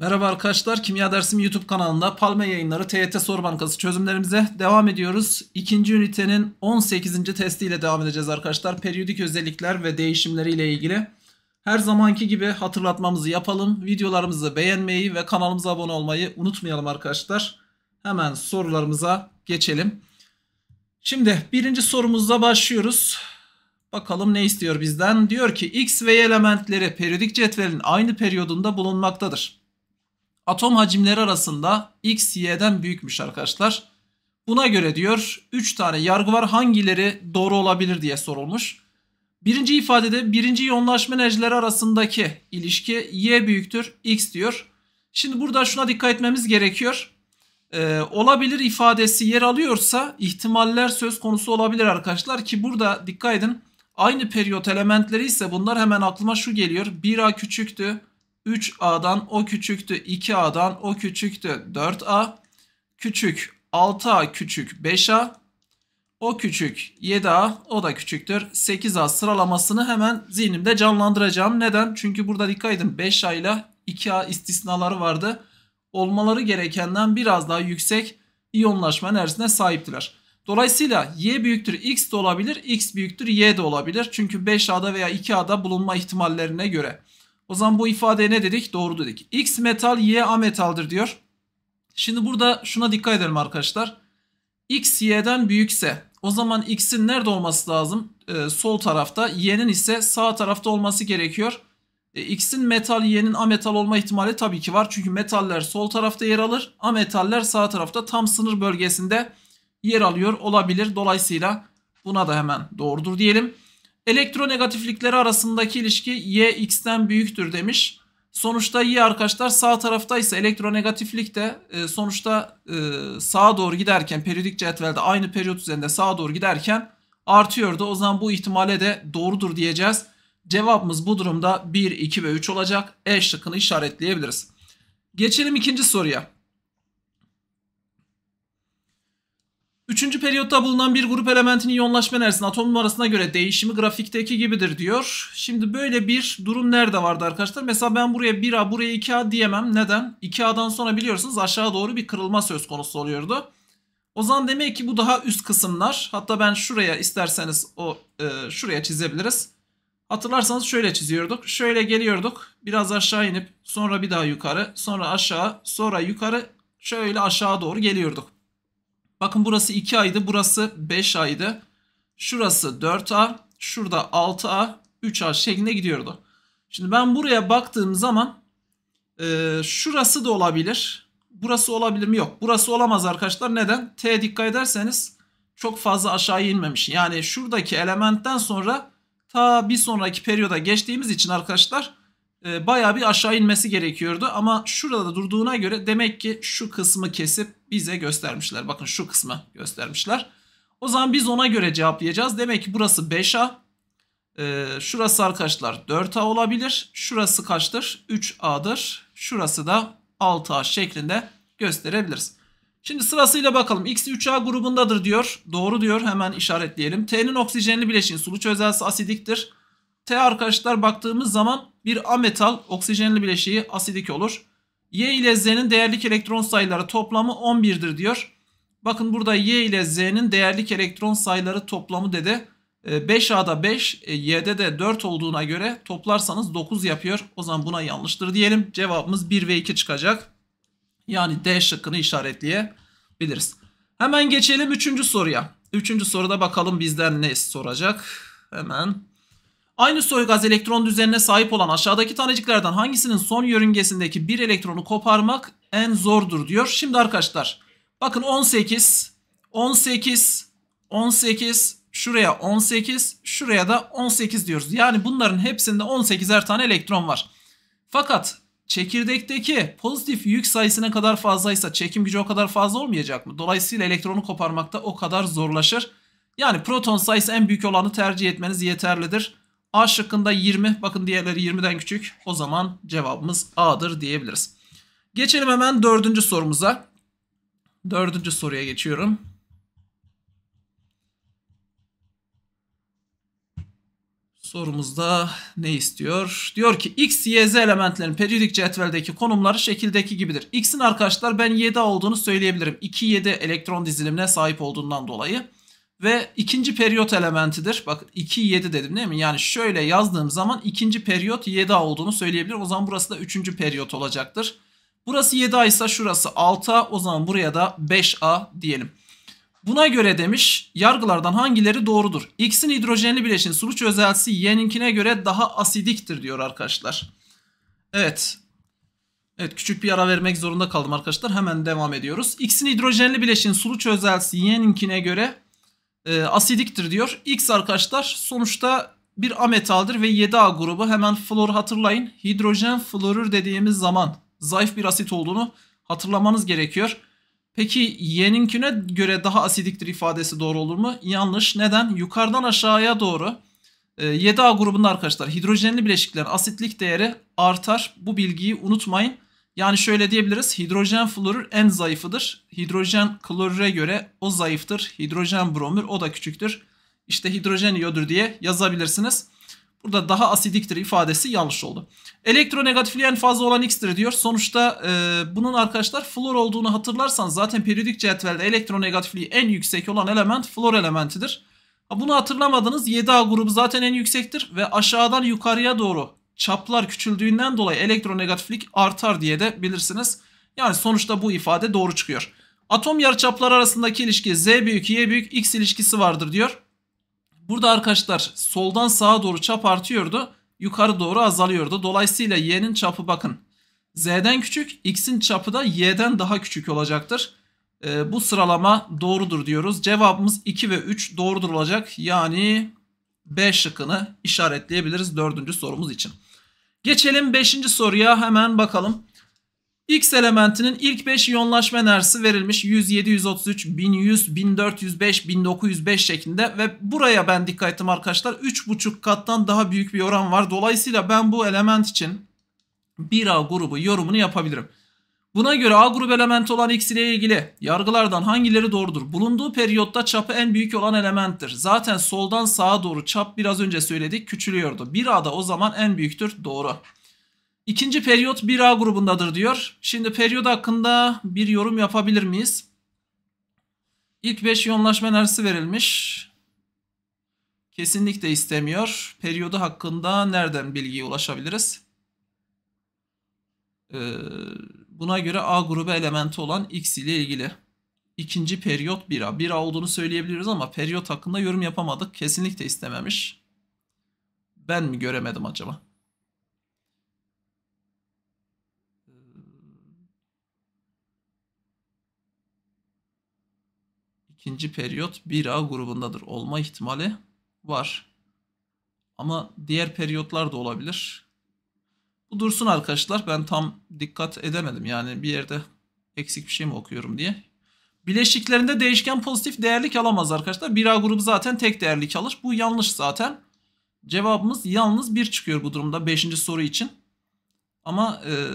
Merhaba arkadaşlar, Kimya Dersim YouTube kanalında Palme yayınları TYT Soru Bankası çözümlerimize devam ediyoruz. İkinci ünitenin 18. testiyle devam edeceğiz arkadaşlar. Periyodik özellikler ve değişimleriyle ilgili. Her zamanki gibi hatırlatmamızı yapalım. Videolarımızı beğenmeyi ve kanalımıza abone olmayı unutmayalım arkadaşlar. Hemen sorularımıza geçelim. Şimdi birinci sorumuzla başlıyoruz. Bakalım ne istiyor bizden? Diyor ki X ve Y elementleri periyodik cetvelin aynı periyodunda bulunmaktadır atom hacimleri arasında x, y'den büyükmüş arkadaşlar. Buna göre diyor 3 tane yargı var hangileri doğru olabilir diye sorulmuş. Birinci ifadede birinci yoğunlaşma enerjileri arasındaki ilişki y büyüktür x diyor. Şimdi burada şuna dikkat etmemiz gerekiyor. Ee, olabilir ifadesi yer alıyorsa ihtimaller söz konusu olabilir arkadaşlar ki burada dikkat edin. Aynı periyot elementleri ise bunlar hemen aklıma şu geliyor. 1A küçüktü. 3A'dan o küçüktü 2A'dan o küçüktü 4A küçük 6A küçük 5A o küçük 7A o da küçüktür 8A sıralamasını hemen zihnimde canlandıracağım. Neden? Çünkü burada dikkat edin 5A ile 2A istisnaları vardı. Olmaları gerekenden biraz daha yüksek iyonlaşma enerjisine sahiptiler. Dolayısıyla y büyüktür x de olabilir, x büyüktür y de olabilir. Çünkü 5A'da veya 2A'da bulunma ihtimallerine göre. O zaman bu ifadeye ne dedik? Doğru dedik. X metal Y ametaldır diyor. Şimdi burada şuna dikkat edelim arkadaşlar. X Y'den büyükse o zaman X'in nerede olması lazım? Ee, sol tarafta. Y'nin ise sağ tarafta olması gerekiyor. E, X'in metal Y'nin ametal olma ihtimali tabii ki var. Çünkü metaller sol tarafta yer alır. Ametaller sağ tarafta tam sınır bölgesinde yer alıyor olabilir. Dolayısıyla buna da hemen doğrudur diyelim. Elektronegatiflikleri arasındaki ilişki y x'ten büyüktür demiş. Sonuçta y arkadaşlar sağ taraftaysa elektronegatiflik de e, sonuçta e, sağa doğru giderken periyodik cetvelde aynı periyot üzerinde sağa doğru giderken artıyordu. O zaman bu ihtimale de doğrudur diyeceğiz. Cevabımız bu durumda 1, 2 ve 3 olacak. E şıkkını işaretleyebiliriz. Geçelim ikinci soruya. Üçüncü periyotta bulunan bir grup elementinin iyonlaşma enerjisinin atom numarasına göre değişimi grafikteki gibidir diyor. Şimdi böyle bir durum nerede vardı arkadaşlar? Mesela ben buraya 1A buraya 2A diyemem. Neden? 2A'dan sonra biliyorsunuz aşağı doğru bir kırılma söz konusu oluyordu. O zaman demek ki bu daha üst kısımlar. Hatta ben şuraya isterseniz o e, şuraya çizebiliriz. Hatırlarsanız şöyle çiziyorduk. Şöyle geliyorduk. Biraz aşağı inip sonra bir daha yukarı, sonra aşağı, sonra yukarı şöyle aşağı doğru geliyorduk. Bakın burası 2A'ydı, burası 5A'ydı. Şurası 4A, şurada 6A, 3A şeklinde gidiyordu. Şimdi ben buraya baktığım zaman e, şurası da olabilir. Burası olabilir mi? Yok. Burası olamaz arkadaşlar. Neden? T dikkat ederseniz çok fazla aşağı inmemiş. Yani şuradaki elementten sonra ta bir sonraki periyoda geçtiğimiz için arkadaşlar e, bayağı bir aşağı inmesi gerekiyordu. Ama şurada durduğuna göre demek ki şu kısmı kesip bize göstermişler. Bakın şu kısmı göstermişler. O zaman biz ona göre cevaplayacağız. Demek ki burası 5A. E, şurası arkadaşlar 4A olabilir. Şurası kaçtır? 3A'dır. Şurası da 6A şeklinde gösterebiliriz. Şimdi sırasıyla bakalım. X 3A grubundadır diyor. Doğru diyor. Hemen işaretleyelim. T'nin oksijenli bileşiğin sulu çözelsi asidiktir. T arkadaşlar baktığımız zaman bir ametal oksijenli bileşiği asidik olur. Y ile Z'nin değerlik elektron sayıları toplamı 11'dir diyor. Bakın burada Y ile Z'nin değerlik elektron sayıları toplamı dedi. 5A'da e, 5, e, Y'de de 4 olduğuna göre toplarsanız 9 yapıyor. O zaman buna yanlıştır diyelim. Cevabımız 1 ve 2 çıkacak. Yani D şıkkını işaretleyebiliriz. Hemen geçelim 3. soruya. 3. soruda bakalım bizden ne soracak. Hemen Aynı soygaz elektron düzenine sahip olan aşağıdaki taneciklerden hangisinin son yörüngesindeki bir elektronu koparmak en zordur diyor. Şimdi arkadaşlar bakın 18, 18, 18, şuraya 18, şuraya da 18 diyoruz. Yani bunların hepsinde 18'er tane elektron var. Fakat çekirdekteki pozitif yük sayısına kadar fazlaysa çekim gücü o kadar fazla olmayacak mı? Dolayısıyla elektronu koparmakta o kadar zorlaşır. Yani proton sayısı en büyük olanı tercih etmeniz yeterlidir. A şıkkında 20. Bakın diğerleri 20'den küçük. O zaman cevabımız A'dır diyebiliriz. Geçelim hemen dördüncü sorumuza. Dördüncü soruya geçiyorum. Sorumuzda ne istiyor? Diyor ki x, y, z elementlerin periyodik cetveldeki konumları şekildeki gibidir. X'in arkadaşlar ben 7 olduğunu söyleyebilirim. 2, 7 elektron dizilimine sahip olduğundan dolayı. Ve ikinci periyot elementidir. Bak 2, 7 dedim değil mi? Yani şöyle yazdığım zaman ikinci periyot 7 olduğunu söyleyebilirim. O zaman burası da üçüncü periyot olacaktır. Burası 7A ise şurası 6A. O zaman buraya da 5A diyelim. Buna göre demiş yargılardan hangileri doğrudur? X'in hidrojenli bileşin suluç çözeltisi Y'ninkine göre daha asidiktir diyor arkadaşlar. Evet. Evet küçük bir ara vermek zorunda kaldım arkadaşlar. Hemen devam ediyoruz. X'in hidrojenli bileşin suluç çözeltisi Y'ninkine göre e, asidiktir diyor. X arkadaşlar sonuçta bir ametaldir ve 7A grubu hemen flor hatırlayın. Hidrojen florür dediğimiz zaman zayıf bir asit olduğunu hatırlamanız gerekiyor. Peki Y'ninkine göre daha asidiktir ifadesi doğru olur mu? Yanlış. Neden? Yukarıdan aşağıya doğru 7A e, grubunda arkadaşlar hidrojenli bileşiklerin asitlik değeri artar. Bu bilgiyi unutmayın. Yani şöyle diyebiliriz. Hidrojen florür en zayıfıdır. Hidrojen klorüre göre o zayıftır. Hidrojen bromür o da küçüktür. İşte hidrojen iyodür diye yazabilirsiniz. Burada daha asidiktir ifadesi yanlış oldu. Elektronegatifliği en fazla olan X'tir diyor. Sonuçta e, bunun arkadaşlar flor olduğunu hatırlarsanız zaten periyodik cetvelde elektronegatifliği en yüksek olan element flor elementidir. Bunu hatırlamadınız. 7A grubu zaten en yüksektir ve aşağıdan yukarıya doğru çaplar küçüldüğünden dolayı elektronegatiflik artar diye de bilirsiniz. Yani sonuçta bu ifade doğru çıkıyor. Atom yarıçapları arasındaki ilişki z büyük y büyük x ilişkisi vardır diyor. Burada arkadaşlar soldan sağa doğru çap artıyordu. Yukarı doğru azalıyordu. Dolayısıyla y'nin çapı bakın. Z'den küçük, x'in çapı da y'den daha küçük olacaktır. E, bu sıralama doğrudur diyoruz. Cevabımız 2 ve 3 doğrudur olacak. Yani B şıkkını işaretleyebiliriz 4. sorumuz için. Geçelim 5. soruya hemen bakalım. X elementinin ilk 5 iyonlaşma enerjisi verilmiş 107, 133, 1100, 1405, 1905 şeklinde ve buraya ben dikkat ettim arkadaşlar 3,5 kattan daha büyük bir oran var. Dolayısıyla ben bu element için 1A grubu yorumunu yapabilirim. Buna göre A grubu elementi olan X ile ilgili yargılardan hangileri doğrudur? Bulunduğu periyotta çapı en büyük olan elementtir. Zaten soldan sağa doğru çap biraz önce söyledik küçülüyordu. 1A'da o zaman en büyüktür. Doğru. İkinci periyot 1A grubundadır diyor. Şimdi periyot hakkında bir yorum yapabilir miyiz? İlk 5 yoğunlaşma enerjisi verilmiş. Kesinlikle istemiyor. Periyodu hakkında nereden bilgiye ulaşabiliriz? Ee, Buna göre A grubu elementi olan X ile ilgili. İkinci periyot 1A. 1A olduğunu söyleyebiliriz ama periyot hakkında yorum yapamadık. Kesinlikle istememiş. Ben mi göremedim acaba? İkinci periyot 1A grubundadır. Olma ihtimali var. Ama diğer periyotlar da olabilir. Bu dursun arkadaşlar. Ben tam dikkat edemedim. Yani bir yerde eksik bir şey mi okuyorum diye. Bileşiklerinde değişken pozitif değerlik alamaz arkadaşlar. Bir A grubu zaten tek değerlik alır. Bu yanlış zaten. Cevabımız yalnız 1 çıkıyor bu durumda 5. soru için. Ama e,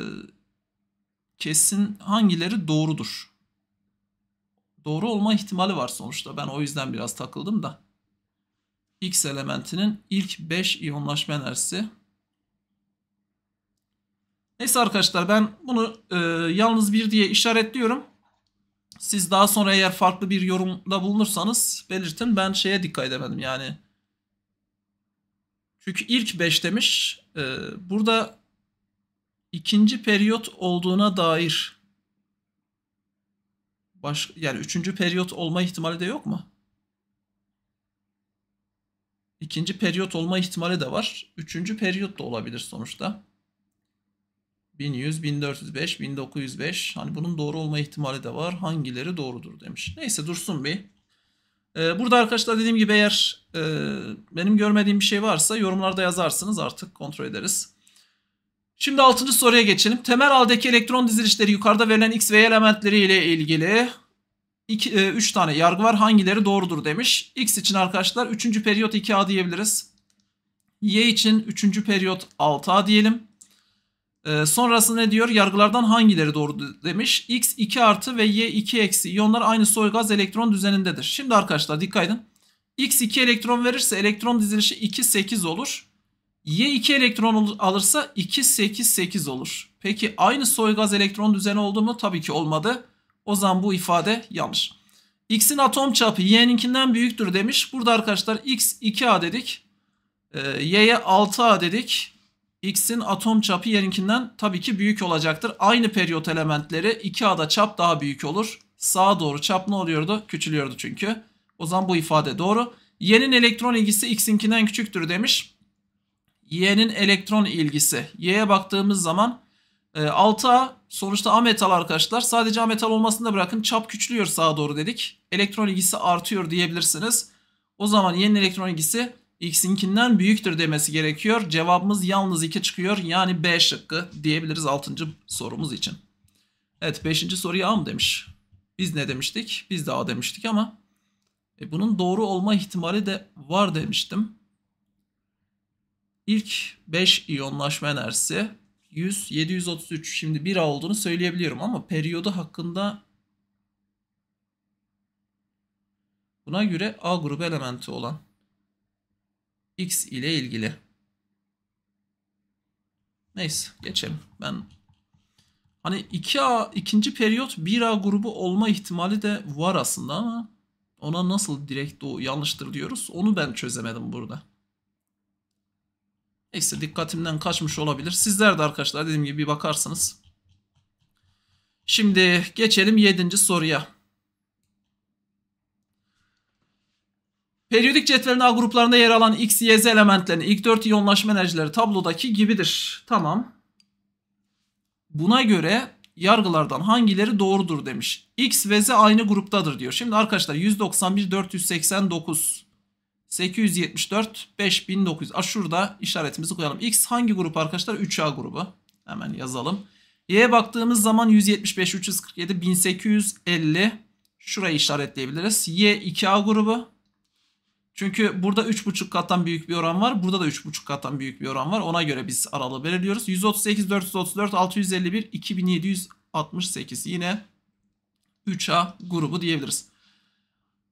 kesin hangileri doğrudur? Doğru olma ihtimali var sonuçta. Ben o yüzden biraz takıldım da. X elementinin ilk 5 iyonlaşma enerjisi Neyse arkadaşlar ben bunu e, yalnız bir diye işaretliyorum. Siz daha sonra eğer farklı bir yorumda bulunursanız belirtin. Ben şeye dikkat edemedim yani. Çünkü ilk 5 demiş. E, burada ikinci periyot olduğuna dair baş, yani üçüncü periyot olma ihtimali de yok mu? İkinci periyot olma ihtimali de var. Üçüncü periyot da olabilir sonuçta. 1100, 1405, 1905. Hani bunun doğru olma ihtimali de var. Hangileri doğrudur demiş. Neyse dursun bir. Ee, burada arkadaşlar dediğim gibi eğer e, benim görmediğim bir şey varsa yorumlarda yazarsınız artık kontrol ederiz. Şimdi 6. soruya geçelim. Temel haldeki elektron dizilişleri yukarıda verilen X ve Y elementleri ile ilgili 3 e, tane yargı var. Hangileri doğrudur demiş. X için arkadaşlar 3. periyot 2A diyebiliriz. Y için 3. periyot 6A diyelim. Ee, sonrasında ne diyor? Yargılardan hangileri doğru demiş. X 2 artı ve Y 2 eksi iyonlar aynı soy gaz elektron düzenindedir. Şimdi arkadaşlar dikkat edin. X 2 elektron verirse elektron dizilişi 2 8 olur. Y 2 elektron alırsa 2 8 8 olur. Peki aynı soy gaz elektron düzeni oldu mu? Tabii ki olmadı. O zaman bu ifade yanlış. X'in atom çapı Y'ninkinden büyüktür demiş. Burada arkadaşlar X 2A dedik. Ee, Y'ye 6A dedik. X'in atom çapı yerinkinden tabii ki büyük olacaktır. Aynı periyot elementleri 2A'da çap daha büyük olur. Sağa doğru çap ne oluyordu? Küçülüyordu çünkü. O zaman bu ifade doğru. Y'nin elektron ilgisi X'inkinden küçüktür demiş. Y'nin elektron ilgisi. Y'ye baktığımız zaman 6A e, sonuçta A metal arkadaşlar. Sadece A metal olmasını da bırakın. Çap küçülüyor sağa doğru dedik. Elektron ilgisi artıyor diyebilirsiniz. O zaman Y'nin elektron ilgisi x'inkinden büyüktür demesi gerekiyor. Cevabımız yalnız 2 çıkıyor. Yani B şıkkı diyebiliriz 6. sorumuz için. Evet 5. soruya A mı demiş? Biz ne demiştik? Biz de A demiştik ama e, bunun doğru olma ihtimali de var demiştim. İlk 5 iyonlaşma enerjisi 100, 733 şimdi 1 A olduğunu söyleyebiliyorum ama periyodu hakkında buna göre A grubu elementi olan X ile ilgili. Neyse geçelim. Ben hani 2A ikinci periyot 1A grubu olma ihtimali de var aslında ama ona nasıl direkt o yanlıştır diyoruz. Onu ben çözemedim burada. Neyse dikkatimden kaçmış olabilir. Sizler de arkadaşlar dediğim gibi bir bakarsınız. Şimdi geçelim 7. soruya. Periyodik cetvelin A gruplarında yer alan X, Y, Z elementlerinin ilk 4 iyonlaşma enerjileri tablodaki gibidir. Tamam. Buna göre yargılardan hangileri doğrudur demiş. X ve Z aynı gruptadır diyor. Şimdi arkadaşlar 191, 489, 874, 5900. Aa, şurada işaretimizi koyalım. X hangi grup arkadaşlar? 3A grubu. Hemen yazalım. Y'ye baktığımız zaman 175, 347, 1850. Şurayı işaretleyebiliriz. Y 2A grubu. Çünkü burada 3,5 kattan büyük bir oran var. Burada da 3,5 kattan büyük bir oran var. Ona göre biz aralığı belirliyoruz. 138, 434, 651, 2768. Yine 3A grubu diyebiliriz.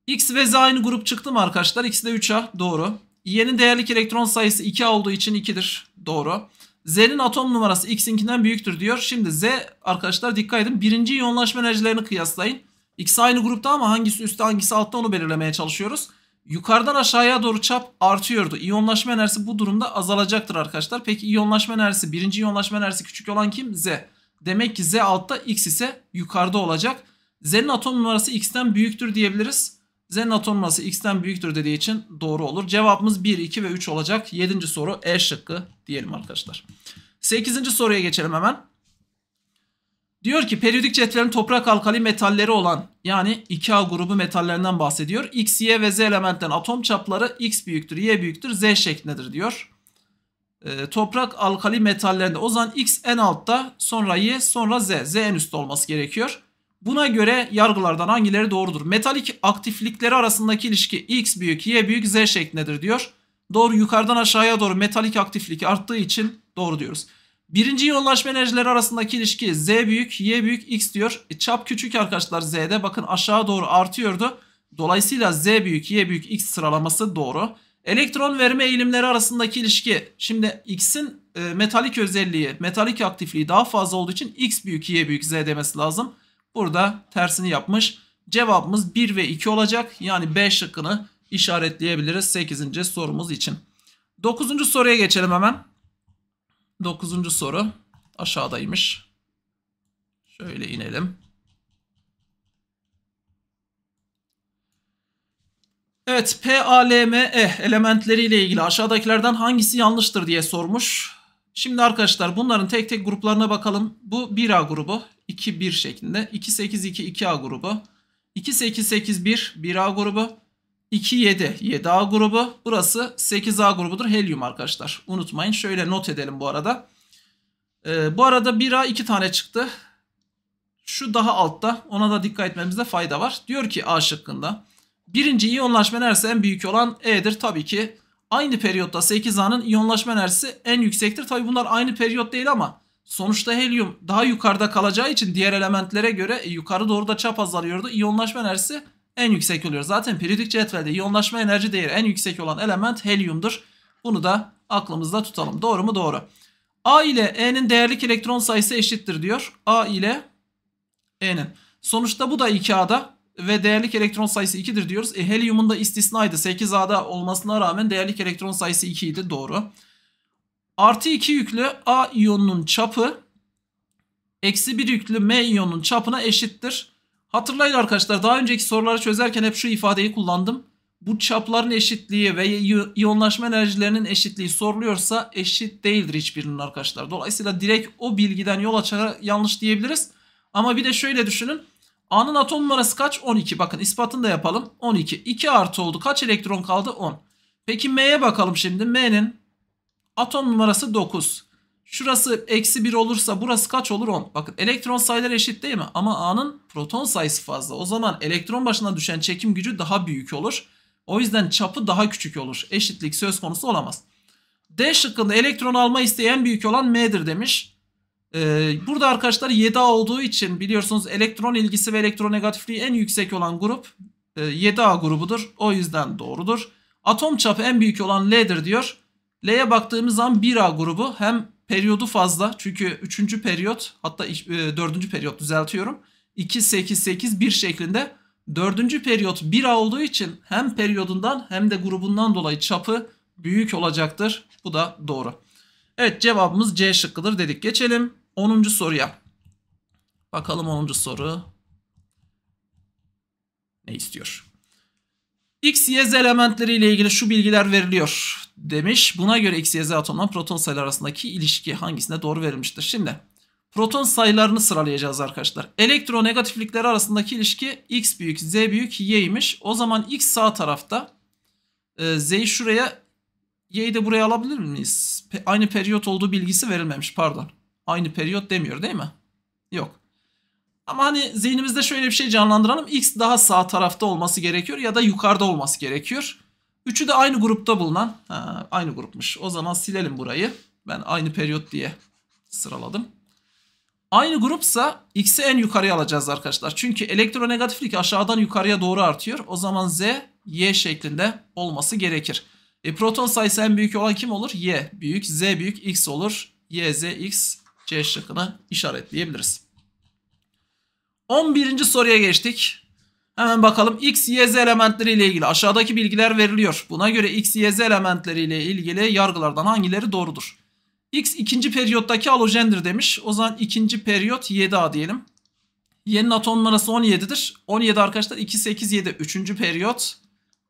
X ve Z aynı grup çıktı mı arkadaşlar? X de 3A doğru. Y'nin değerlik elektron sayısı 2A olduğu için 2'dir. Doğru. Z'nin atom numarası X'inkinden büyüktür diyor. Şimdi Z arkadaşlar dikkat edin. Birinci iyonlaşma enerjilerini kıyaslayın. X aynı grupta ama hangisi üstte hangisi altta onu belirlemeye çalışıyoruz. Yukarıdan aşağıya doğru çap artıyordu. İyonlaşma enerjisi bu durumda azalacaktır arkadaşlar. Peki iyonlaşma enerjisi, birinci iyonlaşma enerjisi küçük olan kim? Z. Demek ki Z altta, X ise yukarıda olacak. Z'nin atom numarası X'ten büyüktür diyebiliriz. Z'nin atom numarası X'ten büyüktür dediği için doğru olur. Cevabımız 1, 2 ve 3 olacak. 7. soru E şıkkı diyelim arkadaşlar. 8. soruya geçelim hemen. Diyor ki periyodik cetvelin toprak alkali metalleri olan yani 2A grubu metallerinden bahsediyor. X, Y ve Z elementten atom çapları X büyüktür, Y büyüktür, Z şeklindedir diyor. E, toprak alkali metallerinde o zaman X en altta sonra Y sonra Z. Z en üstte olması gerekiyor. Buna göre yargılardan hangileri doğrudur? Metalik aktiflikleri arasındaki ilişki X büyük, Y büyük, Z şeklindedir diyor. Doğru yukarıdan aşağıya doğru metalik aktiflik arttığı için doğru diyoruz. Birinci yoğunlaşma enerjileri arasındaki ilişki Z büyük, Y büyük, X diyor. E, çap küçük arkadaşlar Z'de. Bakın aşağı doğru artıyordu. Dolayısıyla Z büyük, Y büyük, X sıralaması doğru. Elektron verme eğilimleri arasındaki ilişki. Şimdi X'in e, metalik özelliği, metalik aktifliği daha fazla olduğu için X büyük, Y büyük, Z demesi lazım. Burada tersini yapmış. Cevabımız 1 ve 2 olacak. Yani B şıkkını işaretleyebiliriz 8. sorumuz için. 9. soruya geçelim hemen. Dokuzuncu soru aşağıdaymış. Şöyle inelim. Evet, PALME elementleriyle ilgili aşağıdakilerden hangisi yanlıştır diye sormuş. Şimdi arkadaşlar bunların tek tek gruplarına bakalım. Bu 1A grubu 2-1 şeklinde. 2-8-2-2A grubu. 2-8-8-1 1A grubu. 2, 7. 7A grubu. Burası 8A grubudur. Helyum arkadaşlar. Unutmayın. Şöyle not edelim bu arada. Ee, bu arada 1A 2 tane çıktı. Şu daha altta. Ona da dikkat etmemizde fayda var. Diyor ki A şıkkında. Birinci iyonlaşma enerjisi en büyük olan E'dir. Tabii ki aynı periyotta 8A'nın iyonlaşma enerjisi en yüksektir. Tabii bunlar aynı periyot değil ama sonuçta helyum daha yukarıda kalacağı için diğer elementlere göre e, yukarı doğru da çap azalıyordu. İyonlaşma enerjisi en yüksek oluyor. Zaten periyodik cetvelde yoğunlaşma enerji değeri en yüksek olan element helyumdur. Bunu da aklımızda tutalım. Doğru mu? Doğru. A ile E'nin değerlik elektron sayısı eşittir diyor. A ile E'nin. Sonuçta bu da 2A'da ve değerlik elektron sayısı 2'dir diyoruz. E, helyumun da istisnaydı. 8A'da olmasına rağmen değerlik elektron sayısı 2 idi. Doğru. Artı 2 yüklü A iyonunun çapı eksi 1 yüklü M iyonunun çapına eşittir. Hatırlayın arkadaşlar daha önceki soruları çözerken hep şu ifadeyi kullandım. Bu çapların eşitliği ve iyonlaşma enerjilerinin eşitliği soruluyorsa eşit değildir hiçbirinin arkadaşlar. Dolayısıyla direkt o bilgiden yol açarak yanlış diyebiliriz. Ama bir de şöyle düşünün. A'nın atom numarası kaç? 12. Bakın ispatını da yapalım. 12. 2 artı oldu. Kaç elektron kaldı? 10. Peki M'ye bakalım şimdi. M'nin atom numarası 9. Şurası eksi 1 olursa burası kaç olur 10. Bakın elektron sayıları eşit değil mi? Ama A'nın proton sayısı fazla. O zaman elektron başına düşen çekim gücü daha büyük olur. O yüzden çapı daha küçük olur. Eşitlik söz konusu olamaz. D şıkkında elektron alma isteyen büyük olan M'dir demiş. Ee, burada arkadaşlar 7A olduğu için biliyorsunuz elektron ilgisi ve elektronegatifliği en yüksek olan grup e, 7A grubudur. O yüzden doğrudur. Atom çapı en büyük olan L'dir diyor. L'ye baktığımız zaman 1A grubu hem Periyodu fazla çünkü 3. periyot hatta 4. E, periyot düzeltiyorum. 2-8-8-1 şeklinde. 4. periyot 1A olduğu için hem periyodundan hem de grubundan dolayı çapı büyük olacaktır. Bu da doğru. Evet cevabımız C şıkkıdır dedik. Geçelim 10. soruya. Bakalım 10. soru ne istiyor? X, Y, Z elementleriyle ilgili şu bilgiler veriliyor demiş. Buna göre X, Y, Z atomla proton sayıları arasındaki ilişki hangisine doğru verilmiştir? Şimdi proton sayılarını sıralayacağız arkadaşlar. Elektronegatiflikleri arasındaki ilişki X büyük, Z büyük, Y'ymiş. O zaman X sağ tarafta. E, Z'yi şuraya, Y'yi de buraya alabilir miyiz? aynı periyot olduğu bilgisi verilmemiş pardon. Aynı periyot demiyor değil mi? Yok. Ama hani zihnimizde şöyle bir şey canlandıralım. X daha sağ tarafta olması gerekiyor ya da yukarıda olması gerekiyor. Üçü de aynı grupta bulunan. Ha, aynı grupmuş. O zaman silelim burayı. Ben aynı periyot diye sıraladım. Aynı grupsa x'i en yukarıya alacağız arkadaşlar. Çünkü elektronegatiflik aşağıdan yukarıya doğru artıyor. O zaman z y şeklinde olması gerekir. E, proton sayısı en büyük olan kim olur? Y büyük, z büyük, x olur. Y, z, x, c şıkkını işaretleyebiliriz. 11. soruya geçtik. Hemen bakalım x, y, z elementleri ile ilgili aşağıdaki bilgiler veriliyor. Buna göre x, y, z elementleri ile ilgili yargılardan hangileri doğrudur? x ikinci periyottaki alojendir demiş. O zaman ikinci periyot 7A diyelim. Y'nin atom numarası 17'dir. 17 arkadaşlar 2, 8, 7. Üçüncü periyot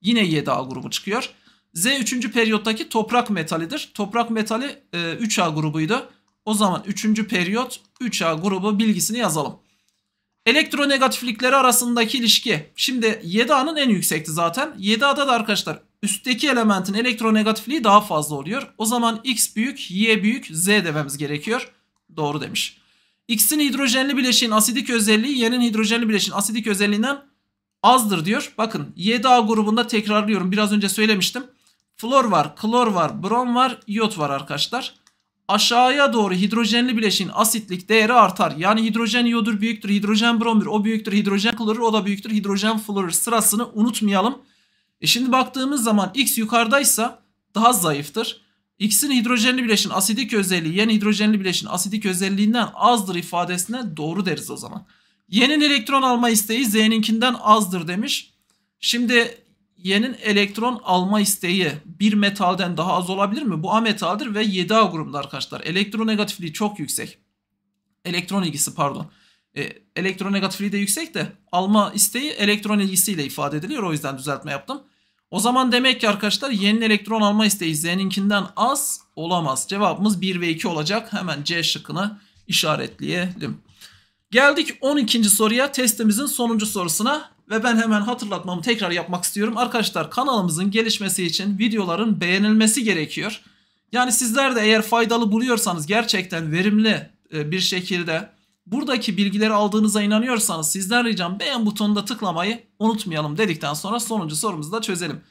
yine 7A grubu çıkıyor. Z üçüncü periyottaki toprak metalidir. Toprak metali e, 3A grubuydu. O zaman üçüncü periyot 3A grubu bilgisini yazalım. Elektronegatiflikleri arasındaki ilişki. Şimdi 7A'nın en yüksekti zaten. 7A'da da arkadaşlar üstteki elementin elektronegatifliği daha fazla oluyor. O zaman X büyük, Y büyük, Z dememiz gerekiyor. Doğru demiş. X'in hidrojenli bileşiğin asidik özelliği Y'nin hidrojenli bileşiğin asidik özelliğinden azdır diyor. Bakın 7A grubunda tekrarlıyorum. Biraz önce söylemiştim. Flor var, klor var, brom var, iot var arkadaşlar aşağıya doğru hidrojenli bileşin asitlik değeri artar. Yani hidrojen iyodur büyüktür, hidrojen bromür o büyüktür, hidrojen klorür o da büyüktür, hidrojen florür sırasını unutmayalım. E şimdi baktığımız zaman X yukarıdaysa daha zayıftır. X'in hidrojenli bileşin asidik özelliği yeni hidrojenli bileşin asidik özelliğinden azdır ifadesine doğru deriz o zaman. Y'nin elektron alma isteği Z'ninkinden azdır demiş. Şimdi Y'nin elektron alma isteği bir metalden daha az olabilir mi? Bu A metaldir ve 7A grubunda arkadaşlar. Elektronegatifliği çok yüksek. Elektron ilgisi pardon. E, elektronegatifliği de yüksek de alma isteği elektron ilgisiyle ifade ediliyor. O yüzden düzeltme yaptım. O zaman demek ki arkadaşlar Y'nin elektron alma isteği Z'ninkinden az olamaz. Cevabımız 1 ve 2 olacak. Hemen C şıkkını işaretleyelim. Geldik 12. soruya testimizin sonuncu sorusuna. Ve ben hemen hatırlatmamı tekrar yapmak istiyorum. Arkadaşlar kanalımızın gelişmesi için videoların beğenilmesi gerekiyor. Yani sizler de eğer faydalı buluyorsanız gerçekten verimli e, bir şekilde buradaki bilgileri aldığınıza inanıyorsanız sizden ricam beğen butonuna tıklamayı unutmayalım dedikten sonra sonuncu sorumuzu da çözelim.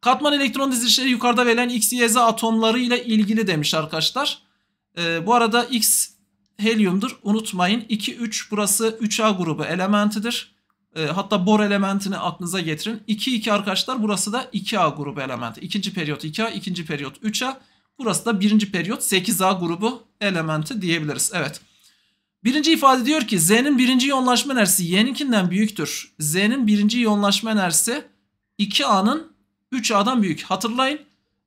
Katman elektron dizilişleri yukarıda verilen X, Y, Z atomları ile ilgili demiş arkadaşlar. Ee, bu arada X helyumdur unutmayın. 2, 3 burası 3A grubu elementidir. E, hatta bor elementini aklınıza getirin. 2 2 arkadaşlar burası da 2A grubu elementi. İkinci periyot 2A, ikinci periyot 3A. Burası da birinci periyot 8A grubu elementi diyebiliriz. Evet. Birinci ifade diyor ki Z'nin birinci yoğunlaşma enerjisi Y'ninkinden büyüktür. Z'nin birinci yoğunlaşma enerjisi 2A'nın 3A'dan büyük. Hatırlayın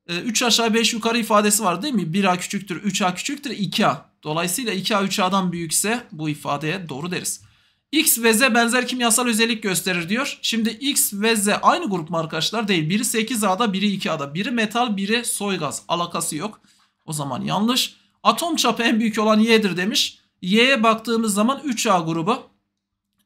3 e, aşağı 5 yukarı ifadesi var değil mi? 1A küçüktür, 3A küçüktür, 2A. Dolayısıyla 2A 3A'dan büyükse bu ifadeye doğru deriz. X ve Z benzer kimyasal özellik gösterir diyor. Şimdi X ve Z aynı grup mu arkadaşlar? Değil. Biri 8A'da, biri 2A'da. Biri metal, biri soy gaz. Alakası yok. O zaman yanlış. Atom çapı en büyük olan Y'dir demiş. Y'ye baktığımız zaman 3A grubu.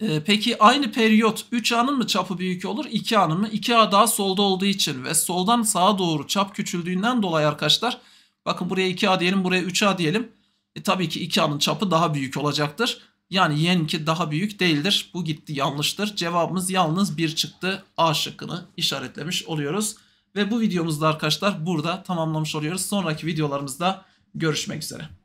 Ee, peki aynı periyot 3A'nın mı çapı büyük olur? 2A'nın mı? 2A daha solda olduğu için ve soldan sağa doğru çap küçüldüğünden dolayı arkadaşlar. Bakın buraya 2A diyelim, buraya 3A diyelim. E, tabii ki 2A'nın çapı daha büyük olacaktır. Yani yenki daha büyük değildir. Bu gitti yanlıştır. Cevabımız yalnız bir çıktı. A şıkkını işaretlemiş oluyoruz. Ve bu videomuzda arkadaşlar burada tamamlamış oluyoruz. Sonraki videolarımızda görüşmek üzere.